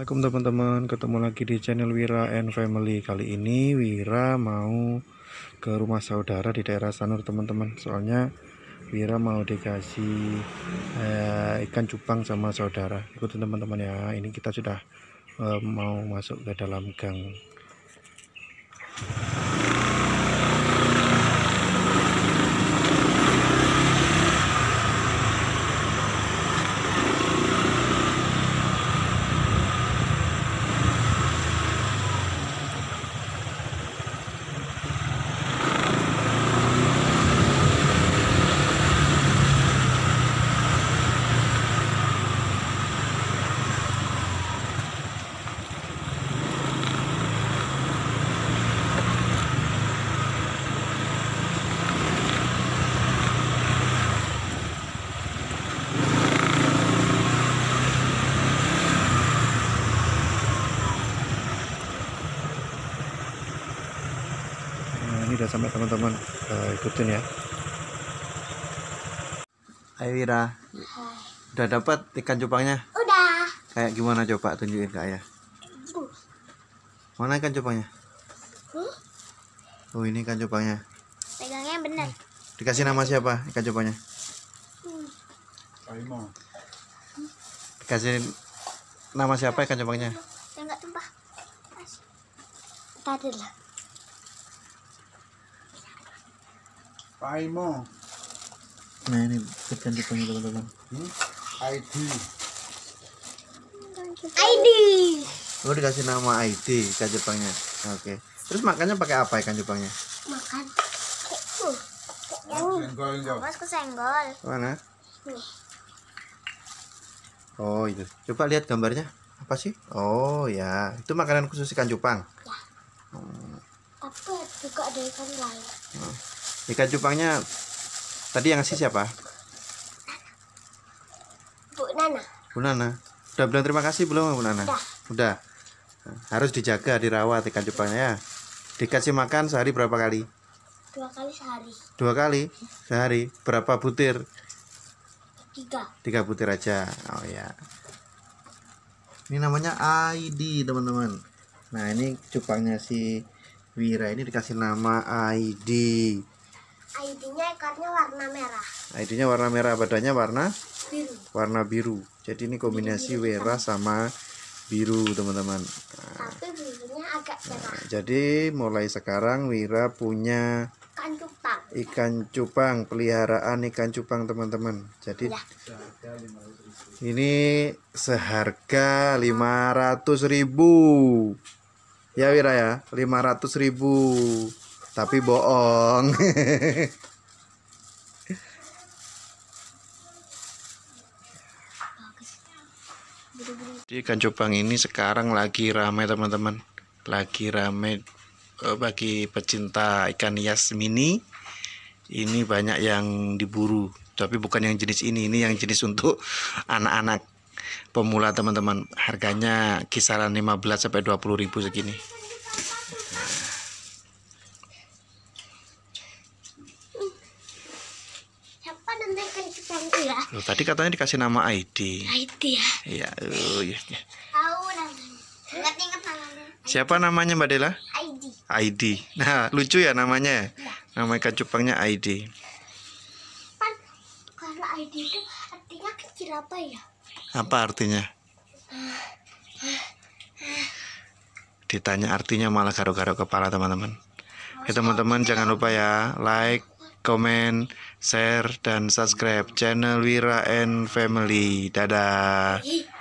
Assalamualaikum teman-teman ketemu lagi di channel Wira and Family kali ini Wira mau ke rumah saudara di daerah Sanur teman-teman soalnya Wira mau dikasih eh, ikan cupang sama saudara ikutin teman-teman ya ini kita sudah eh, mau masuk ke dalam gang ini udah sampai teman-teman uh, ikutin ya ayo Ira udah dapat ikan cupangnya udah kayak gimana coba tunjukin kak ya mana ikan cupangnya hmm? oh ini ikan cupangnya pegangnya benar dikasih nama siapa ikan cupangnya hmm. dikasih nama siapa ikan cupangnya enggak tumpah tadi lah पाई मो नहीं नहीं किचन के पानी लगा dikasih nama ID ikan Jepangnya. Oke. Okay. Terus makannya pakai apa ikan ya, Jepangnya? Makan. Oh, senggol, senggol. Mana? Nih. Oh, itu. Coba lihat gambarnya. Apa sih? Oh, ya. Itu makanan khusus ikan Jepang. Ya. Hmm. Tapi juga ada ikan lain. Hmm ikan cupangnya tadi yang ngasih siapa Bu Nana Bu Nana udah bilang terima kasih belum Bu Nana udah, udah. harus dijaga dirawat ikan cupangnya ya dikasih makan sehari berapa kali dua kali sehari dua kali sehari berapa butir tiga tiga butir aja oh ya ini namanya ID teman-teman nah ini cupangnya si Wira ini dikasih nama ID ID-nya ekornya warna merah. ID-nya warna merah, badannya warna biru. Warna biru. Jadi ini kombinasi biru merah sama biru, teman-teman. Nah, Tapi birunya agak cerah. Nah, jadi mulai sekarang Wira punya ikan cupang. Ikan cupang peliharaan ikan cupang, teman-teman. Jadi ya. Ini seharga 500.000. Ya Wira ya, 500.000 tapi bohong Jadi ikan cupang ini sekarang lagi ramai teman-teman lagi rame eh, bagi pecinta ikan hias mini ini banyak yang diburu tapi bukan yang jenis ini ini yang jenis untuk anak-anak pemula teman-teman harganya kisaran 15 sampai 20 ribu segini temanku ya Loh, tadi katanya dikasih nama ID ID ya iya oh iya tahu namanya ingat ingat namanya siapa namanya mbak Dela ID ID nah lucu ya namanya ya. nama ikan cupangnya ID kan kalau ID itu artinya kecil apa ya apa artinya ditanya artinya malah garuk-garuk kepala teman-teman ya teman-teman jangan lupa ya like komen, share, dan subscribe channel Wira and Family. Dadah.